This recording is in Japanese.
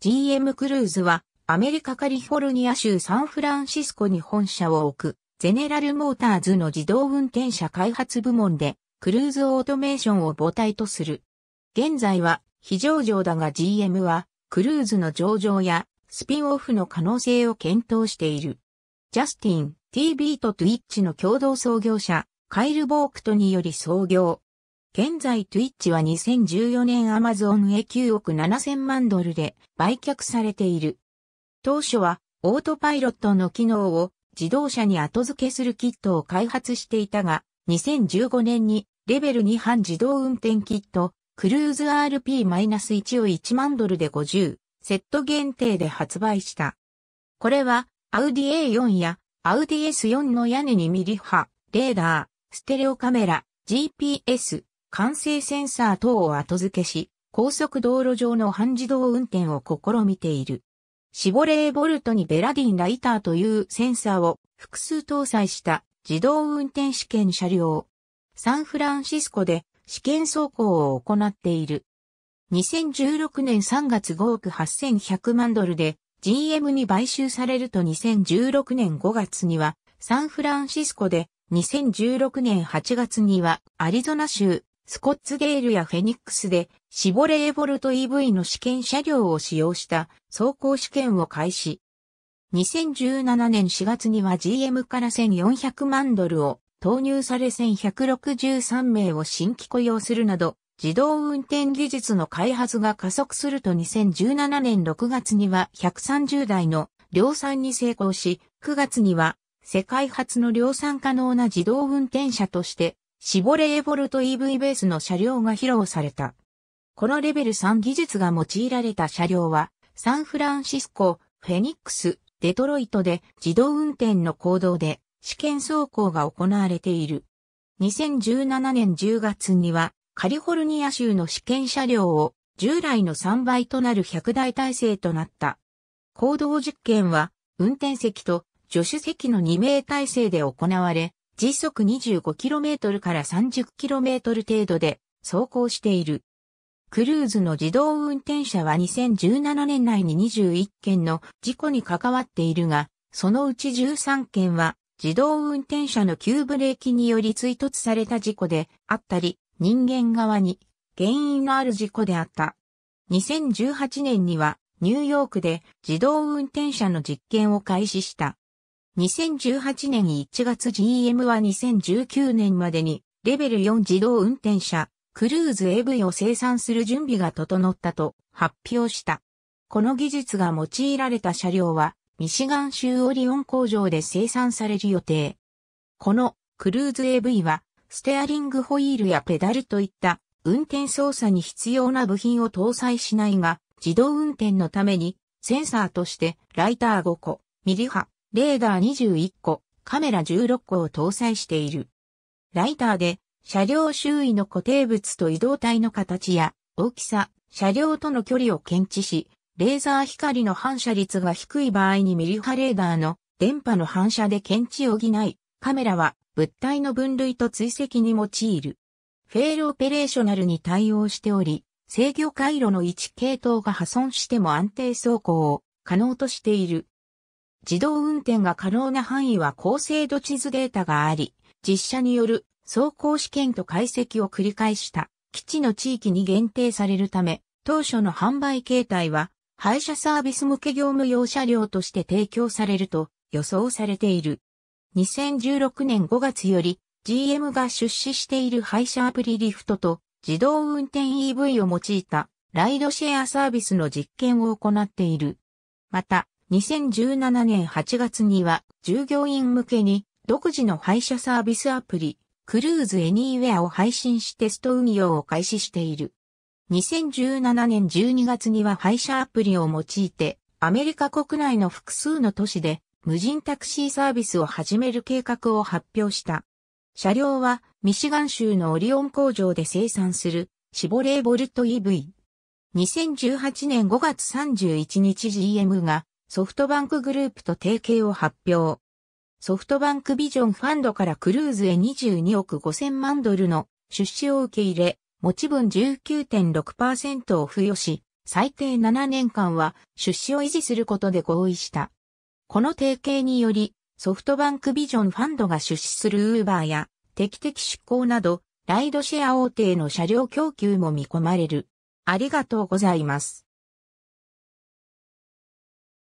GM クルーズはアメリカカリフォルニア州サンフランシスコに本社を置くゼネラルモーターズの自動運転車開発部門でクルーズオートメーションを母体とする。現在は非上場だが GM はクルーズの上場やスピンオフの可能性を検討している。ジャスティン、t v と Twitch の共同創業者、カイル・ボークトにより創業、現在 Twitch は2014年 Amazon へ9億7000万ドルで売却されている。当初はオートパイロットの機能を自動車に後付けするキットを開発していたが、2015年にレベル2半自動運転キット、クルーズ RP-1 を1万ドルで50、セット限定で発売した。これは、アウディ A4 やアウディ S4 の屋根にミリ波、レーダー、ステレオカメラ、GPS、完成センサー等を後付けし、高速道路上の半自動運転を試みている。シボレーボルトにベラディンライターというセンサーを複数搭載した自動運転試験車両。サンフランシスコで試験走行を行っている。2016年3月5億8100万ドルで GM に買収されると2016年5月にはサンフランシスコで2016年8月にはアリゾナ州スコッツデールやフェニックスでシボレーボルト EV の試験車両を使用した走行試験を開始。2017年4月には GM から1400万ドルを投入され1163名を新規雇用するなど自動運転技術の開発が加速すると2017年6月には130台の量産に成功し9月には世界初の量産可能な自動運転車としてシボレーボルト EV ベースの車両が披露された。このレベル3技術が用いられた車両は、サンフランシスコ、フェニックス、デトロイトで自動運転の行動で試験走行が行われている。2017年10月にはカリフォルニア州の試験車両を従来の3倍となる100台体制となった。行動実験は運転席と助手席の2名体制で行われ、時速 25km から 30km 程度で走行している。クルーズの自動運転車は2017年内に21件の事故に関わっているが、そのうち13件は自動運転車の急ブレーキにより追突された事故であったり、人間側に原因のある事故であった。2018年にはニューヨークで自動運転車の実験を開始した。2018年1月 GM は2019年までにレベル4自動運転車クルーズ AV を生産する準備が整ったと発表した。この技術が用いられた車両はミシガン州オリオン工場で生産される予定。このクルーズ AV はステアリングホイールやペダルといった運転操作に必要な部品を搭載しないが自動運転のためにセンサーとしてライター5個、ミリ波、レーダー21個、カメラ16個を搭載している。ライターで、車両周囲の固定物と移動体の形や大きさ、車両との距離を検知し、レーザー光の反射率が低い場合にミリ波レーダーの電波の反射で検知を補い、カメラは物体の分類と追跡に用いる。フェールオペレーショナルに対応しており、制御回路の位置系統が破損しても安定走行を可能としている。自動運転が可能な範囲は高精度地図データがあり、実車による走行試験と解析を繰り返した基地の地域に限定されるため、当初の販売形態は、廃車サービス向け業務用車両として提供されると予想されている。2016年5月より GM が出資している廃車アプリリフトと自動運転 EV を用いたライドシェアサービスの実験を行っている。また、2017年8月には従業員向けに独自の配車サービスアプリ、クルーズエニーウェアを配信しテスト運用を開始している。2017年12月には配車アプリを用いて、アメリカ国内の複数の都市で無人タクシーサービスを始める計画を発表した。車両はミシガン州のオリオン工場で生産するシボレーボルト EV。2018年5月31日 GM がソフトバンクグループと提携を発表。ソフトバンクビジョンファンドからクルーズへ22億5000万ドルの出資を受け入れ、持ち分19.6%を付与し、最低7年間は出資を維持することで合意した。この提携により、ソフトバンクビジョンファンドが出資するウーバーや定期的出向など、ライドシェア大手への車両供給も見込まれる。ありがとうございます。